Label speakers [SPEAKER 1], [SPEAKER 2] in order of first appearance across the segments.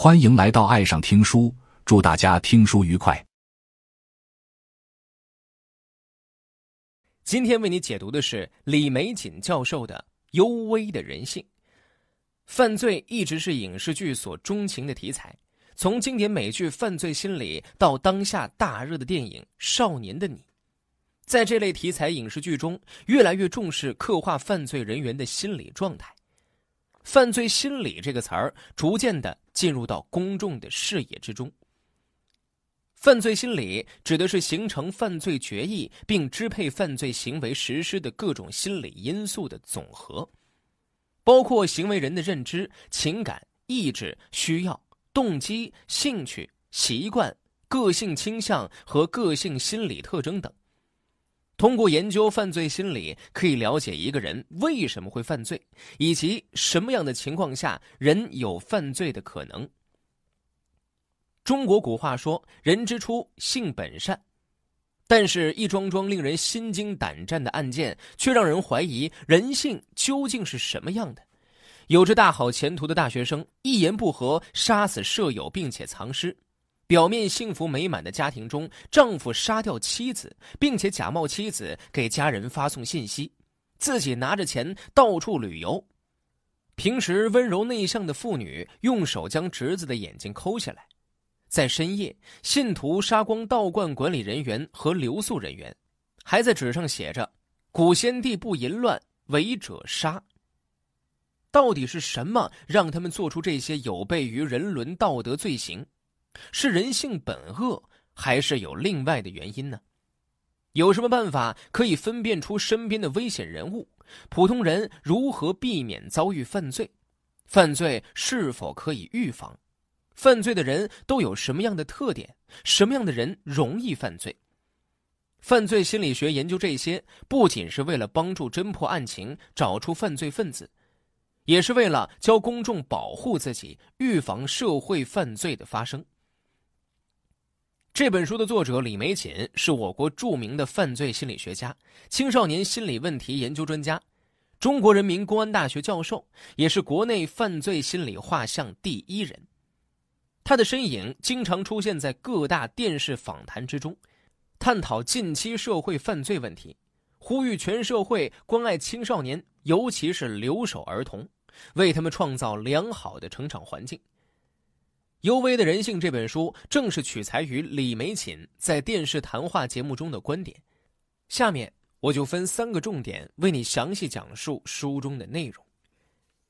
[SPEAKER 1] 欢迎来到爱上听书，祝大家听书愉快。今天为你解读的是李玫瑾教授的《幽微的人性》。犯罪一直是影视剧所钟情的题材，从经典美剧《犯罪心理》到当下大热的电影《少年的你》，在这类题材影视剧中，越来越重视刻画犯罪人员的心理状态。犯罪心理这个词儿逐渐的进入到公众的视野之中。犯罪心理指的是形成犯罪决议并支配犯罪行为实施的各种心理因素的总和，包括行为人的认知、情感、意志、需要、动机、兴趣、习惯、个性倾向和个性心理特征等。通过研究犯罪心理，可以了解一个人为什么会犯罪，以及什么样的情况下人有犯罪的可能。中国古话说“人之初，性本善”，但是一桩桩令人心惊胆战的案件，却让人怀疑人性究竟是什么样的。有着大好前途的大学生，一言不合杀死舍友，并且藏尸。表面幸福美满的家庭中，丈夫杀掉妻子，并且假冒妻子给家人发送信息，自己拿着钱到处旅游。平时温柔内向的妇女用手将侄子的眼睛抠下来。在深夜，信徒杀光道观管理人员和留宿人员，还在纸上写着：“古先帝不淫乱，违者杀。”到底是什么让他们做出这些有悖于人伦道德罪行？是人性本恶，还是有另外的原因呢？有什么办法可以分辨出身边的危险人物？普通人如何避免遭遇犯罪？犯罪是否可以预防？犯罪的人都有什么样的特点？什么样的人容易犯罪？犯罪心理学研究这些，不仅是为了帮助侦破案情、找出犯罪分子，也是为了教公众保护自己、预防社会犯罪的发生。这本书的作者李玫瑾是我国著名的犯罪心理学家、青少年心理问题研究专家，中国人民公安大学教授，也是国内犯罪心理画像第一人。他的身影经常出现在各大电视访谈之中，探讨近期社会犯罪问题，呼吁全社会关爱青少年，尤其是留守儿童，为他们创造良好的成长环境。《幽微的人性》这本书正是取材于李玫瑾在电视谈话节目中的观点。下面我就分三个重点为你详细讲述书中的内容。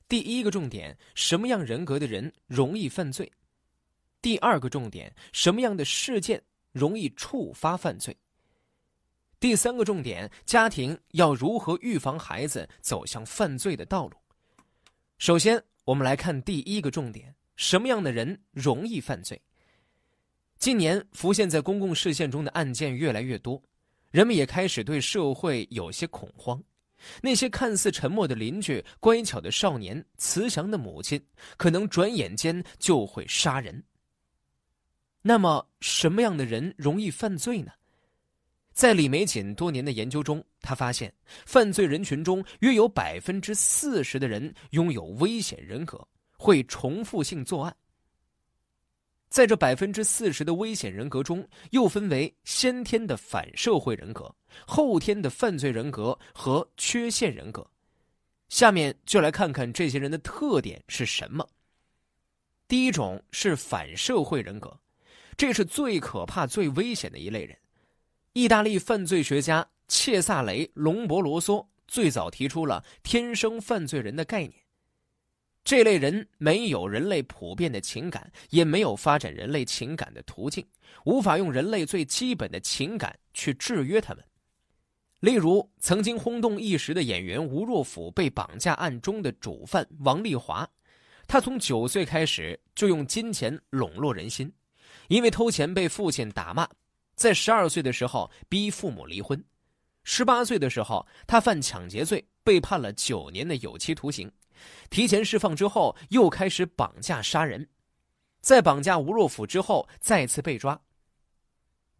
[SPEAKER 1] 第一个重点：什么样人格的人容易犯罪？第二个重点：什么样的事件容易触发犯罪？第三个重点：家庭要如何预防孩子走向犯罪的道路？首先，我们来看第一个重点。什么样的人容易犯罪？近年浮现在公共视线中的案件越来越多，人们也开始对社会有些恐慌。那些看似沉默的邻居、乖巧的少年、慈祥的母亲，可能转眼间就会杀人。那么，什么样的人容易犯罪呢？在李玫瑾多年的研究中，她发现犯罪人群中约有百分之四十的人拥有危险人格。会重复性作案。在这百分之四十的危险人格中，又分为先天的反社会人格、后天的犯罪人格和缺陷人格。下面就来看看这些人的特点是什么。第一种是反社会人格，这是最可怕、最危险的一类人。意大利犯罪学家切萨雷·隆博罗索最早提出了“天生犯罪人”的概念。这类人没有人类普遍的情感，也没有发展人类情感的途径，无法用人类最基本的情感去制约他们。例如，曾经轰动一时的演员吴若甫被绑架案中的主犯王丽华，他从九岁开始就用金钱笼络人心，因为偷钱被父亲打骂，在十二岁的时候逼父母离婚，十八岁的时候他犯抢劫罪被判了九年的有期徒刑。提前释放之后，又开始绑架杀人。在绑架吴若甫之后，再次被抓。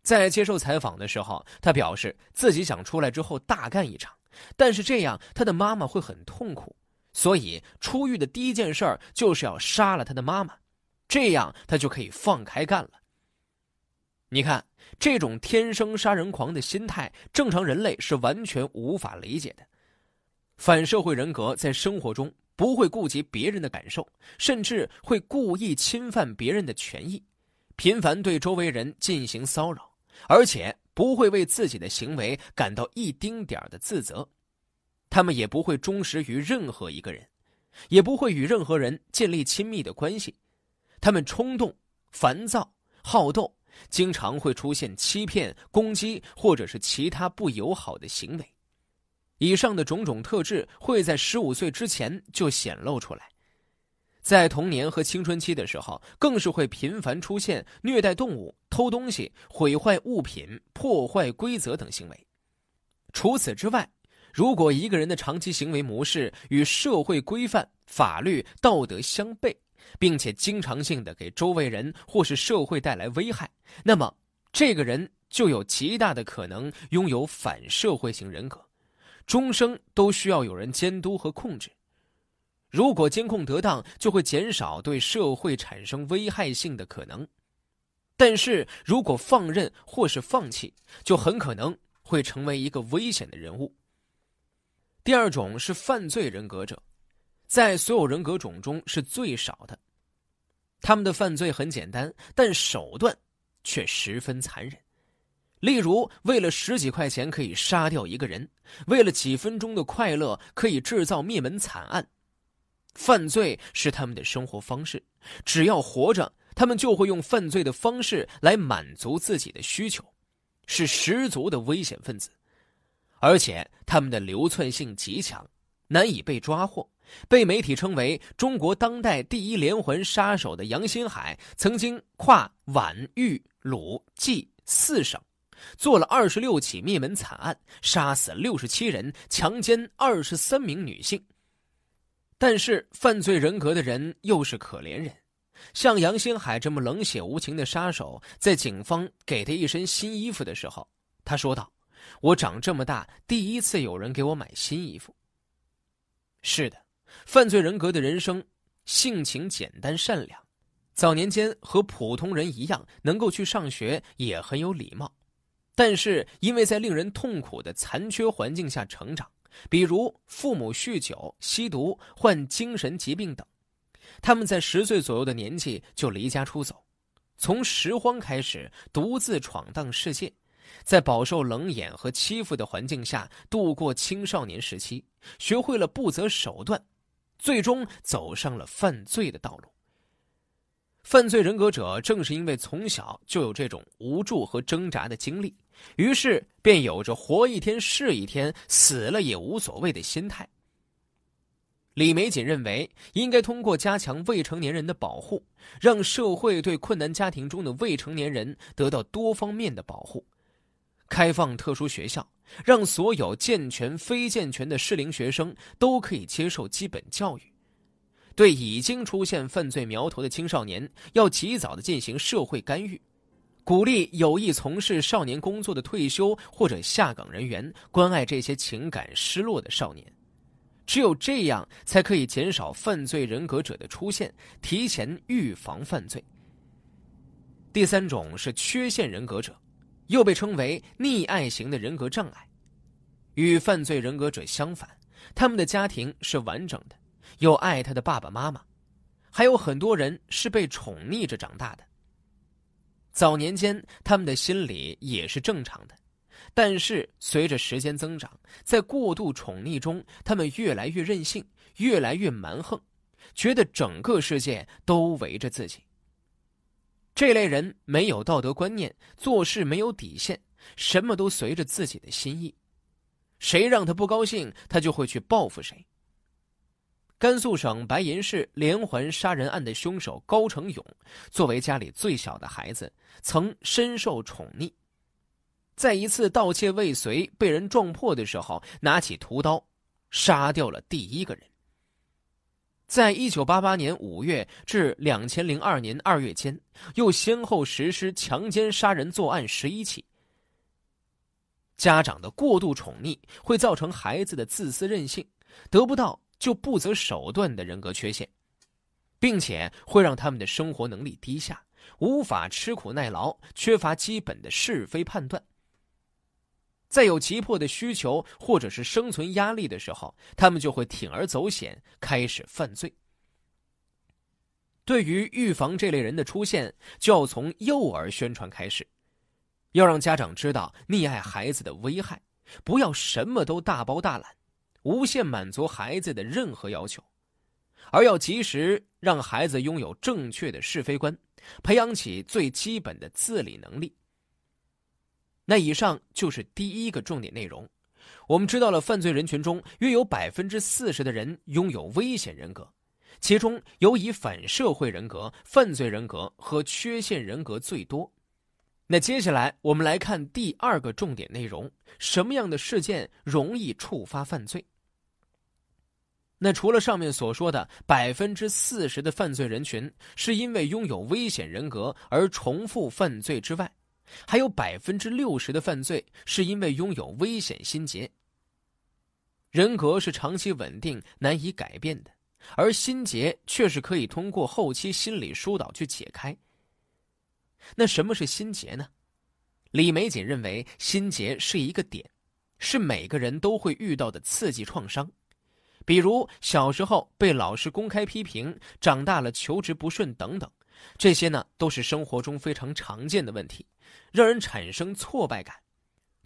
[SPEAKER 1] 在接受采访的时候，他表示自己想出来之后大干一场，但是这样他的妈妈会很痛苦，所以出狱的第一件事儿就是要杀了他的妈妈，这样他就可以放开干了。你看，这种天生杀人狂的心态，正常人类是完全无法理解的。反社会人格在生活中。不会顾及别人的感受，甚至会故意侵犯别人的权益，频繁对周围人进行骚扰，而且不会为自己的行为感到一丁点的自责。他们也不会忠实于任何一个人，也不会与任何人建立亲密的关系。他们冲动、烦躁、好斗，经常会出现欺骗、攻击或者是其他不友好的行为。以上的种种特质会在十五岁之前就显露出来，在童年和青春期的时候，更是会频繁出现虐待动物、偷东西、毁坏物品、破坏规则等行为。除此之外，如果一个人的长期行为模式与社会规范、法律、道德相悖，并且经常性的给周围人或是社会带来危害，那么这个人就有极大的可能拥有反社会型人格。终生都需要有人监督和控制。如果监控得当，就会减少对社会产生危害性的可能；但是如果放任或是放弃，就很可能会成为一个危险的人物。第二种是犯罪人格者，在所有人格种中是最少的，他们的犯罪很简单，但手段却十分残忍。例如，为了十几块钱可以杀掉一个人，为了几分钟的快乐可以制造灭门惨案，犯罪是他们的生活方式。只要活着，他们就会用犯罪的方式来满足自己的需求，是十足的危险分子。而且，他们的流窜性极强，难以被抓获。被媒体称为“中国当代第一连环杀手”的杨新海，曾经跨皖、豫、鲁、冀四省。做了二十六起灭门惨案，杀死六十七人，强奸二十三名女性。但是犯罪人格的人又是可怜人，像杨新海这么冷血无情的杀手，在警方给他一身新衣服的时候，他说道：“我长这么大，第一次有人给我买新衣服。”是的，犯罪人格的人生性情简单善良，早年间和普通人一样，能够去上学，也很有礼貌。但是，因为在令人痛苦的残缺环境下成长，比如父母酗酒、吸毒、患精神疾病等，他们在十岁左右的年纪就离家出走，从拾荒开始独自闯荡世界，在饱受冷眼和欺负的环境下度过青少年时期，学会了不择手段，最终走上了犯罪的道路。犯罪人格者正是因为从小就有这种无助和挣扎的经历，于是便有着活一天是一天，死了也无所谓的心态。李玫瑾认为，应该通过加强未成年人的保护，让社会对困难家庭中的未成年人得到多方面的保护；开放特殊学校，让所有健全、非健全的适龄学生都可以接受基本教育。对已经出现犯罪苗头的青少年，要及早的进行社会干预，鼓励有意从事少年工作的退休或者下岗人员关爱这些情感失落的少年，只有这样才可以减少犯罪人格者的出现，提前预防犯罪。第三种是缺陷人格者，又被称为溺爱型的人格障碍，与犯罪人格者相反，他们的家庭是完整的。又爱他的爸爸妈妈，还有很多人是被宠溺着长大的。早年间，他们的心理也是正常的，但是随着时间增长，在过度宠溺中，他们越来越任性，越来越蛮横，觉得整个世界都围着自己。这类人没有道德观念，做事没有底线，什么都随着自己的心意，谁让他不高兴，他就会去报复谁。甘肃省白银市连环杀人案的凶手高成勇，作为家里最小的孩子，曾深受宠溺。在一次盗窃未遂被人撞破的时候，拿起屠刀杀掉了第一个人。在一九八八年五月至两千零二年二月间，又先后实施强奸杀人作案十一起。家长的过度宠溺会造成孩子的自私任性，得不到。就不择手段的人格缺陷，并且会让他们的生活能力低下，无法吃苦耐劳，缺乏基本的是非判断。在有急迫的需求或者是生存压力的时候，他们就会铤而走险，开始犯罪。对于预防这类人的出现，就要从幼儿宣传开始，要让家长知道溺爱孩子的危害，不要什么都大包大揽。无限满足孩子的任何要求，而要及时让孩子拥有正确的是非观，培养起最基本的自理能力。那以上就是第一个重点内容。我们知道了，犯罪人群中约有百分之四十的人拥有危险人格，其中尤以反社会人格、犯罪人格和缺陷人格最多。那接下来我们来看第二个重点内容：什么样的事件容易触发犯罪？那除了上面所说的百分之四十的犯罪人群是因为拥有危险人格而重复犯罪之外，还有百分之六十的犯罪是因为拥有危险心结。人格是长期稳定、难以改变的，而心结却是可以通过后期心理疏导去解开。那什么是心结呢？李玫瑾认为，心结是一个点，是每个人都会遇到的刺激创伤，比如小时候被老师公开批评，长大了求职不顺等等，这些呢都是生活中非常常见的问题，让人产生挫败感。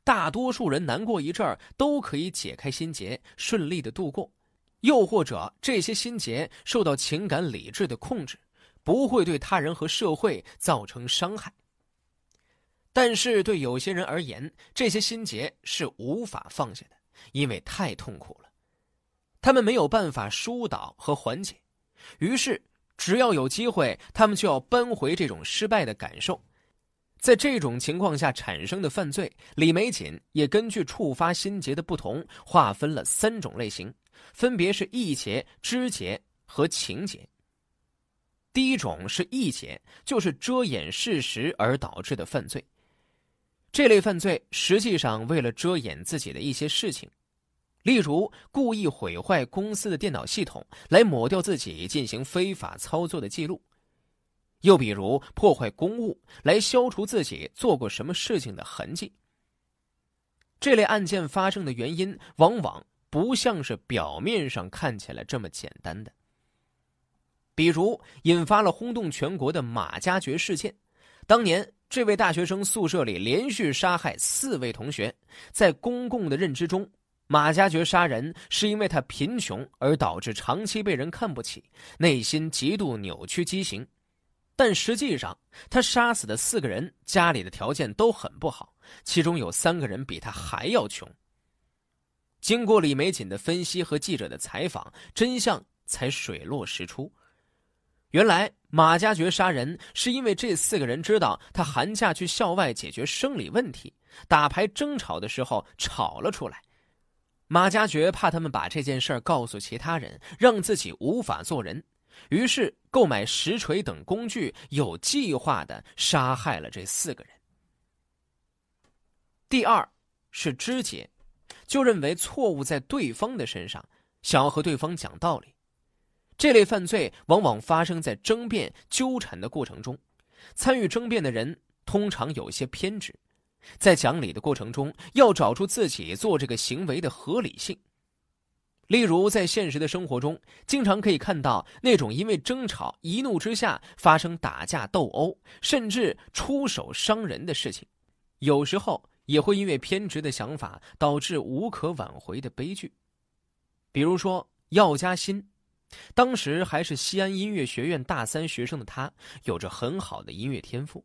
[SPEAKER 1] 大多数人难过一阵儿都可以解开心结，顺利的度过。又或者这些心结受到情感理智的控制。不会对他人和社会造成伤害，但是对有些人而言，这些心结是无法放下的，因为太痛苦了，他们没有办法疏导和缓解，于是只要有机会，他们就要扳回这种失败的感受。在这种情况下产生的犯罪，李玫瑾也根据触发心结的不同，划分了三种类型，分别是意结、知结和情结。第一种是意见，就是遮掩事实而导致的犯罪。这类犯罪实际上为了遮掩自己的一些事情，例如故意毁坏公司的电脑系统来抹掉自己进行非法操作的记录，又比如破坏公务来消除自己做过什么事情的痕迹。这类案件发生的原因，往往不像是表面上看起来这么简单的。比如引发了轰动全国的马加爵事件，当年这位大学生宿舍里连续杀害四位同学，在公共的认知中，马加爵杀人是因为他贫穷而导致长期被人看不起，内心极度扭曲畸形，但实际上他杀死的四个人家里的条件都很不好，其中有三个人比他还要穷。经过李玫瑾的分析和记者的采访，真相才水落石出。原来马家爵杀人是因为这四个人知道他寒假去校外解决生理问题，打牌争吵的时候吵了出来。马家爵怕他们把这件事告诉其他人，让自己无法做人，于是购买石锤等工具，有计划的杀害了这四个人。第二，是肢解，就认为错误在对方的身上，想要和对方讲道理。这类犯罪往往发生在争辩纠缠的过程中，参与争辩的人通常有些偏执，在讲理的过程中要找出自己做这个行为的合理性。例如，在现实的生活中，经常可以看到那种因为争吵一怒之下发生打架斗殴，甚至出手伤人的事情。有时候也会因为偏执的想法导致无可挽回的悲剧。比如说药家鑫当时还是西安音乐学院大三学生的他，有着很好的音乐天赋。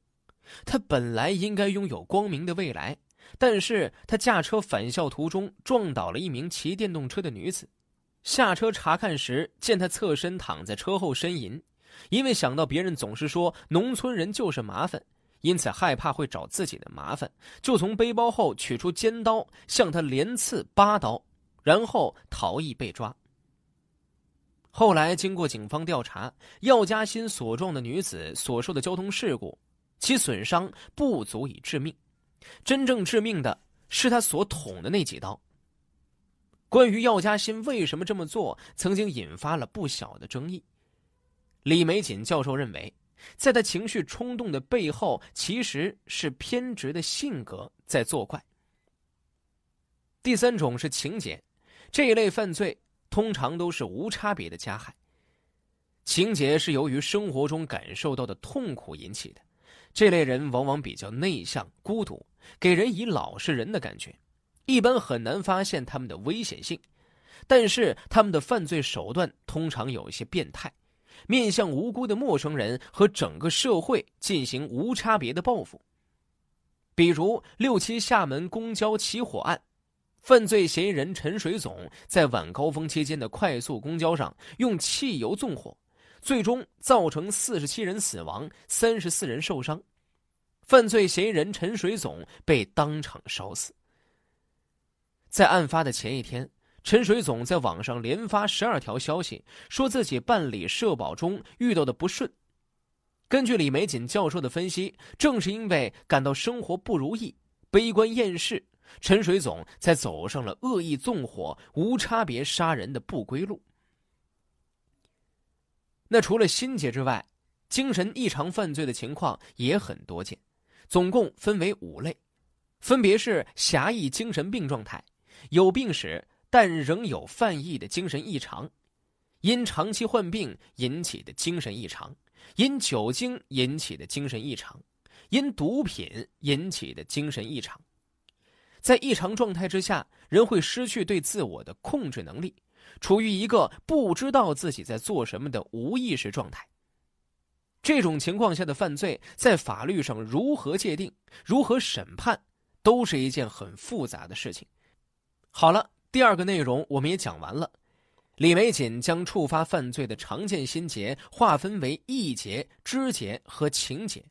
[SPEAKER 1] 他本来应该拥有光明的未来，但是他驾车返校途中撞倒了一名骑电动车的女子。下车查看时，见她侧身躺在车后呻吟。因为想到别人总是说农村人就是麻烦，因此害怕会找自己的麻烦，就从背包后取出尖刀向她连刺八刀，然后逃逸被抓。后来经过警方调查，药家鑫所撞的女子所受的交通事故，其损伤不足以致命，真正致命的是他所捅的那几刀。关于药家鑫为什么这么做，曾经引发了不小的争议。李玫瑾教授认为，在他情绪冲动的背后，其实是偏执的性格在作怪。第三种是情节，这一类犯罪。通常都是无差别的加害，情节是由于生活中感受到的痛苦引起的。这类人往往比较内向、孤独，给人以老实人的感觉，一般很难发现他们的危险性。但是，他们的犯罪手段通常有一些变态，面向无辜的陌生人和整个社会进行无差别的报复。比如六七厦门公交起火案。犯罪嫌疑人陈水总在晚高峰期间的快速公交上用汽油纵火，最终造成四十七人死亡、三十四人受伤。犯罪嫌疑人陈水总被当场烧死。在案发的前一天，陈水总在网上连发十二条消息，说自己办理社保中遇到的不顺。根据李玫瑾教授的分析，正是因为感到生活不如意、悲观厌世。陈水总才走上了恶意纵火、无差别杀人的不归路。那除了心结之外，精神异常犯罪的情况也很多见，总共分为五类，分别是狭义精神病状态、有病史但仍有犯意的精神异常、因长期患病引起的精神异常、因酒精引起的精神异常、因毒品引起的精神异常。在异常状态之下，人会失去对自我的控制能力，处于一个不知道自己在做什么的无意识状态。这种情况下的犯罪，在法律上如何界定、如何审判，都是一件很复杂的事情。好了，第二个内容我们也讲完了。李玫瑾将触发犯罪的常见心结划分为意结、知结和情结。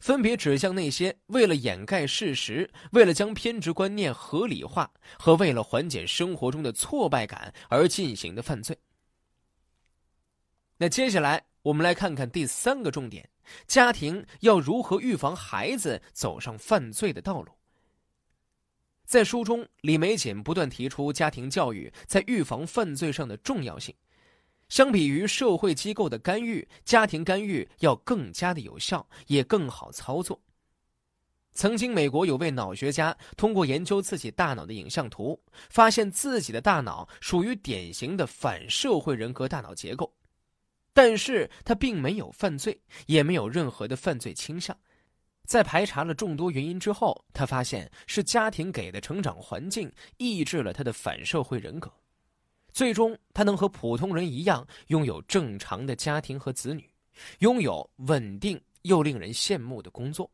[SPEAKER 1] 分别指向那些为了掩盖事实、为了将偏执观念合理化和为了缓解生活中的挫败感而进行的犯罪。那接下来，我们来看看第三个重点：家庭要如何预防孩子走上犯罪的道路？在书中，李玫瑾不断提出家庭教育在预防犯罪上的重要性。相比于社会机构的干预，家庭干预要更加的有效，也更好操作。曾经，美国有位脑学家通过研究自己大脑的影像图，发现自己的大脑属于典型的反社会人格大脑结构，但是他并没有犯罪，也没有任何的犯罪倾向。在排查了众多原因之后，他发现是家庭给的成长环境抑制了他的反社会人格。最终，他能和普通人一样拥有正常的家庭和子女，拥有稳定又令人羡慕的工作。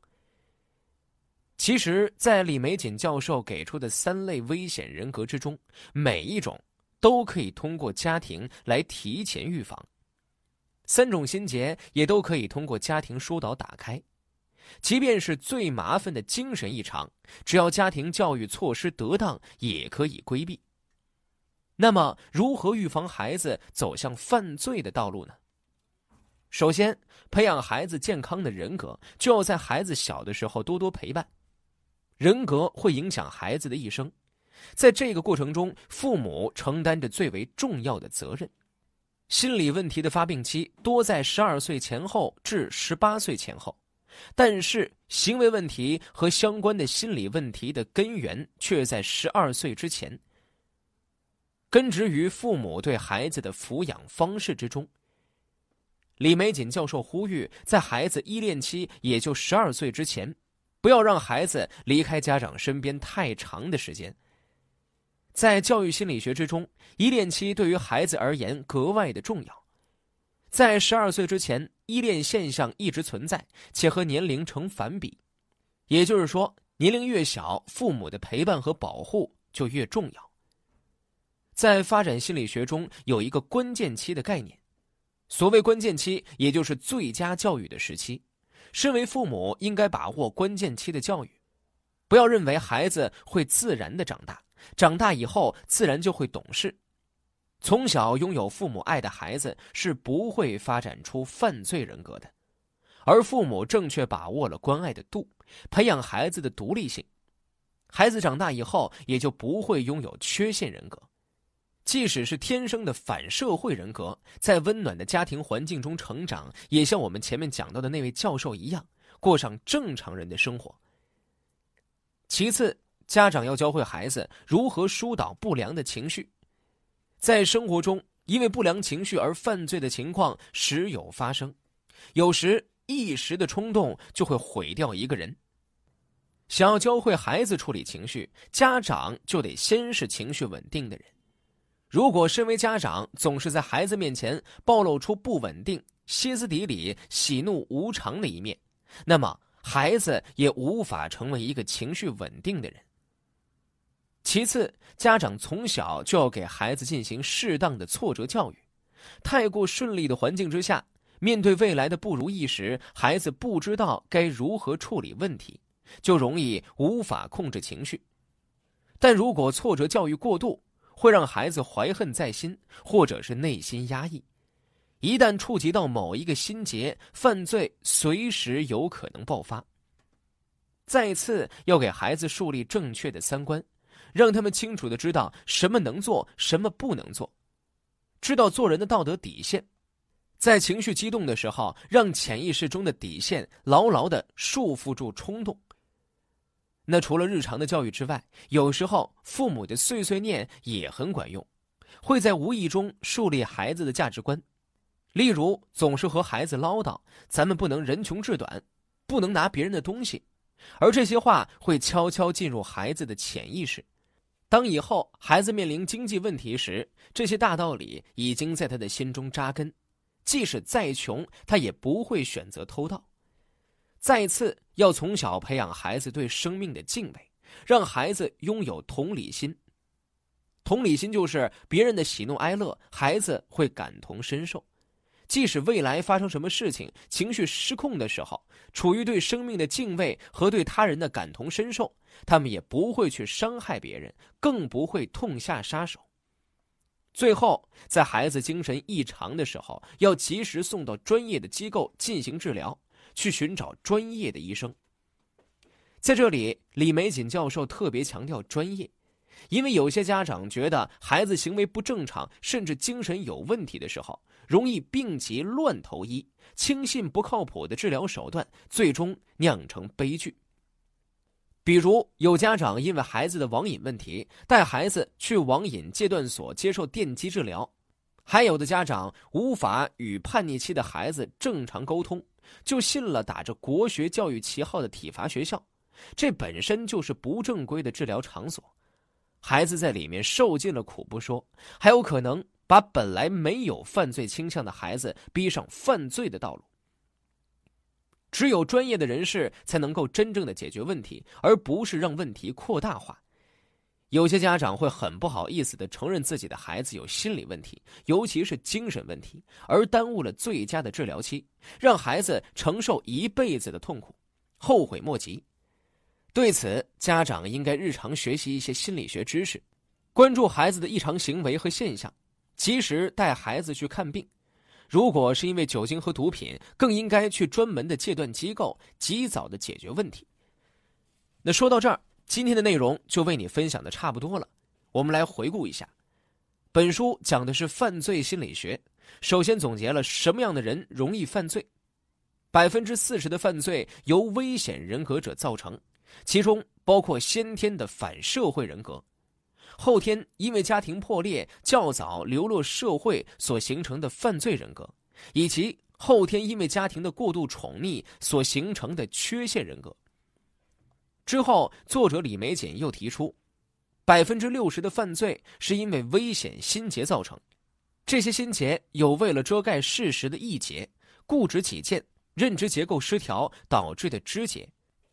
[SPEAKER 1] 其实，在李玫瑾教授给出的三类危险人格之中，每一种都可以通过家庭来提前预防，三种心结也都可以通过家庭疏导打开。即便是最麻烦的精神异常，只要家庭教育措施得当，也可以规避。那么，如何预防孩子走向犯罪的道路呢？首先，培养孩子健康的人格，就要在孩子小的时候多多陪伴。人格会影响孩子的一生，在这个过程中，父母承担着最为重要的责任。心理问题的发病期多在十二岁前后至十八岁前后，但是行为问题和相关的心理问题的根源却在十二岁之前。根植于父母对孩子的抚养方式之中。李玫瑾教授呼吁，在孩子依恋期（也就十二岁之前），不要让孩子离开家长身边太长的时间。在教育心理学之中，依恋期对于孩子而言格外的重要。在十二岁之前，依恋现象一直存在，且和年龄成反比，也就是说，年龄越小，父母的陪伴和保护就越重要。在发展心理学中有一个关键期的概念，所谓关键期，也就是最佳教育的时期。身为父母，应该把握关键期的教育，不要认为孩子会自然的长大，长大以后自然就会懂事。从小拥有父母爱的孩子是不会发展出犯罪人格的，而父母正确把握了关爱的度，培养孩子的独立性，孩子长大以后也就不会拥有缺陷人格。即使是天生的反社会人格，在温暖的家庭环境中成长，也像我们前面讲到的那位教授一样，过上正常人的生活。其次，家长要教会孩子如何疏导不良的情绪，在生活中因为不良情绪而犯罪的情况时有发生，有时一时的冲动就会毁掉一个人。想要教会孩子处理情绪，家长就得先是情绪稳定的人。如果身为家长总是在孩子面前暴露出不稳定、歇斯底里、喜怒无常的一面，那么孩子也无法成为一个情绪稳定的人。其次，家长从小就要给孩子进行适当的挫折教育。太过顺利的环境之下，面对未来的不如意时，孩子不知道该如何处理问题，就容易无法控制情绪。但如果挫折教育过度，会让孩子怀恨在心，或者是内心压抑。一旦触及到某一个心结，犯罪随时有可能爆发。再次要给孩子树立正确的三观，让他们清楚的知道什么能做，什么不能做，知道做人的道德底线。在情绪激动的时候，让潜意识中的底线牢牢的束缚住冲动。那除了日常的教育之外，有时候父母的碎碎念也很管用，会在无意中树立孩子的价值观。例如，总是和孩子唠叨：“咱们不能人穷志短，不能拿别人的东西。”而这些话会悄悄进入孩子的潜意识。当以后孩子面临经济问题时，这些大道理已经在他的心中扎根。即使再穷，他也不会选择偷盗。再次。要从小培养孩子对生命的敬畏，让孩子拥有同理心。同理心就是别人的喜怒哀乐，孩子会感同身受。即使未来发生什么事情，情绪失控的时候，处于对生命的敬畏和对他人的感同身受，他们也不会去伤害别人，更不会痛下杀手。最后，在孩子精神异常的时候，要及时送到专业的机构进行治疗。去寻找专业的医生。在这里，李玫瑾教授特别强调专业，因为有些家长觉得孩子行为不正常，甚至精神有问题的时候，容易病急乱投医，轻信不靠谱的治疗手段，最终酿成悲剧。比如，有家长因为孩子的网瘾问题，带孩子去网瘾戒断所接受电击治疗；还有的家长无法与叛逆期的孩子正常沟通。就信了打着国学教育旗号的体罚学校，这本身就是不正规的治疗场所，孩子在里面受尽了苦不说，还有可能把本来没有犯罪倾向的孩子逼上犯罪的道路。只有专业的人士才能够真正的解决问题，而不是让问题扩大化。有些家长会很不好意思的承认自己的孩子有心理问题，尤其是精神问题，而耽误了最佳的治疗期，让孩子承受一辈子的痛苦，后悔莫及。对此，家长应该日常学习一些心理学知识，关注孩子的异常行为和现象，及时带孩子去看病。如果是因为酒精和毒品，更应该去专门的戒断机构，及早的解决问题。那说到这儿。今天的内容就为你分享的差不多了，我们来回顾一下，本书讲的是犯罪心理学。首先总结了什么样的人容易犯罪，百分之四十的犯罪由危险人格者造成，其中包括先天的反社会人格，后天因为家庭破裂较早流落社会所形成的犯罪人格，以及后天因为家庭的过度宠溺所形成的缺陷人格。之后，作者李玫瑾又提出，百分之六十的犯罪是因为危险心结造成，这些心结有为了遮盖事实的意结、固执己见、认知结构失调导致的肢节。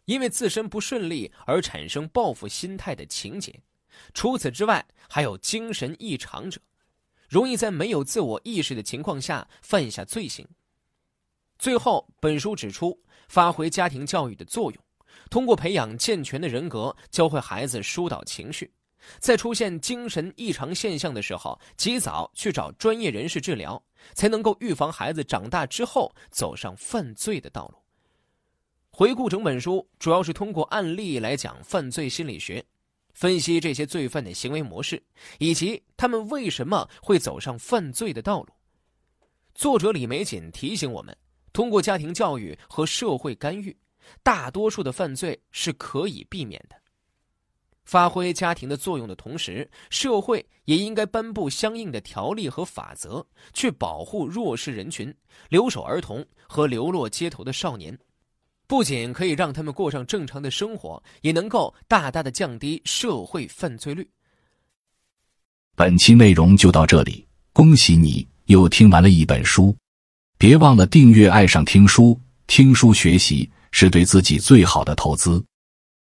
[SPEAKER 1] 因为自身不顺利而产生报复心态的情节。除此之外，还有精神异常者，容易在没有自我意识的情况下犯下罪行。最后，本书指出，发挥家庭教育的作用。通过培养健全的人格，教会孩子疏导情绪，在出现精神异常现象的时候，及早去找专业人士治疗，才能够预防孩子长大之后走上犯罪的道路。回顾整本书，主要是通过案例来讲犯罪心理学，分析这些罪犯的行为模式，以及他们为什么会走上犯罪的道路。作者李玫瑾提醒我们，通过家庭教育和社会干预。大多数的犯罪是可以避免的。发挥家庭的作用的同时，社会也应该颁布相应的条例和法则，去保护弱势人群、留守儿童和流落街头的少年。不仅可以让他们过上正常的生活，也能够大大的降低社会犯罪率。本期内容就到这里，恭喜你又听完了一本书。别忘了订阅“爱上听书”，听书学习。是对自己最好的投资。